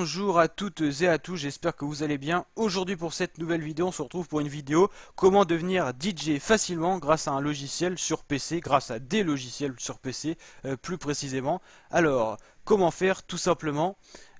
Bonjour à toutes et à tous, j'espère que vous allez bien. Aujourd'hui pour cette nouvelle vidéo, on se retrouve pour une vidéo comment devenir DJ facilement grâce à un logiciel sur PC, grâce à des logiciels sur PC euh, plus précisément. Alors, comment faire Tout simplement,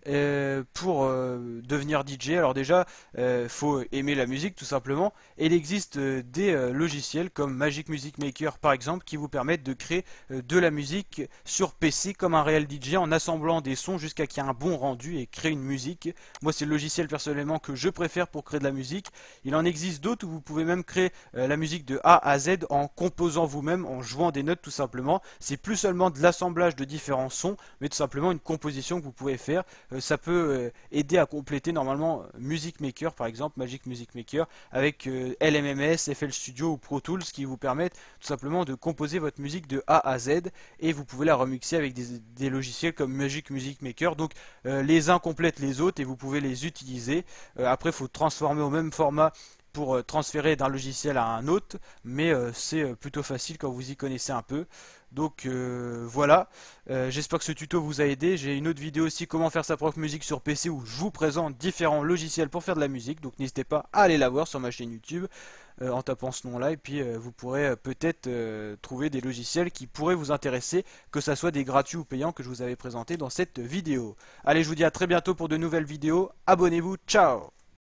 euh, pour euh, devenir DJ. Alors déjà, euh, faut aimer la musique tout simplement. il existe des logiciels comme Magic Music Maker par exemple qui vous permettent de créer de la musique sur PC comme un réel DJ en assemblant des sons jusqu'à qu'il y ait un bon rendu et créer une musique. Moi c'est le logiciel personnellement que je préfère pour créer de la musique. Il en existe d'autres où vous pouvez même créer la musique de A à Z en composant vous-même, en jouant des notes tout simplement. C'est plus seulement de l'assemblage de différents sons, mais tout simplement une composition que vous pouvez faire. Euh, ça peut euh, aider à compléter normalement Music Maker par exemple, Magic Music Maker, avec euh, LMMS, FL Studio ou Pro Tools qui vous permettent tout simplement de composer votre musique de A à Z et vous pouvez la remixer avec des, logiciels comme Magic Music Maker. Donc les uns complètent les autres et vous pouvez les utiliser. après, il faut transformer au même format pour euh, transférer d'un logiciel à un autre, mais euh, c'est euh, plutôt facile quand vous y connaissez un peu. Donc voilà, j'espère que ce tuto vous a aidé. J'ai une autre vidéo aussi comment faire sa propre musique sur PC où je vous présente différents logiciels pour faire de la musique. Donc n'hésitez pas à aller la voir sur ma chaîne YouTube en tapant ce nom-là et puis vous pourrez peut-être trouver des logiciels qui pourraient vous intéresser, que ce soit des gratuits ou payants que je vous avais présentés dans cette vidéo. Allez, je vous dis à très bientôt pour de nouvelles vidéos. Abonnez-vous, ciao